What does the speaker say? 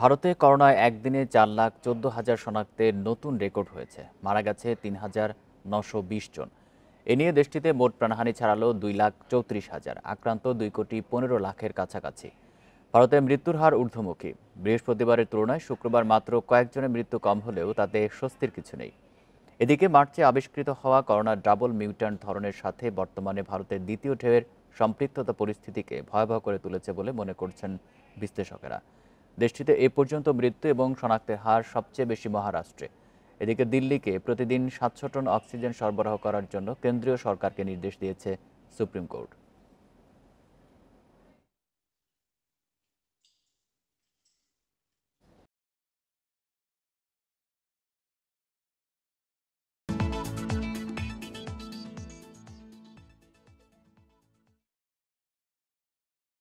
ভারতে করোনায় একদিনে চার লাখ চোদ্দ হাজার শনাক্তের নতুন রেকর্ড হয়েছে মারা গেছে তিন হাজার নশো বিশ জন এ নিয়ে দেশটিতে মোট প্রাণহানি ছাড়ালো দুই লাখ চৌত্রিশ হাজার আক্রান্ত দুই কোটি পনেরো লাখের কাছাকাছি ভারতে মৃত্যুর হার ঊর্ধ্বমুখী বৃহস্পতিবারের তুলনায় শুক্রবার মাত্র কয়েকজনের মৃত্যু কম হলেও তাতে স্বস্তির কিছু নেই এদিকে মার্চে আবিষ্কৃত হওয়া করোনা ডাবল মিউট্যান্ট ধরনের সাথে বর্তমানে ভারতের দ্বিতীয় ঢেউয়ের সম্পৃক্ততা পরিস্থিতিকে ভয়াবহ করে তুলেছে বলে মনে করছেন বিশ্লেষকেরা দেশটিতে এ পর্যন্ত মৃত্যু এবং শনাক্তের হার সবচেয়ে বেশি মহারাষ্ট্রে এদিকে দিল্লিকে প্রতিদিন সাতশো টন অক্সিজেন সরবরাহ করার জন্য কেন্দ্রীয় সরকারকে নির্দেশ দিয়েছে সুপ্রিম কোর্ট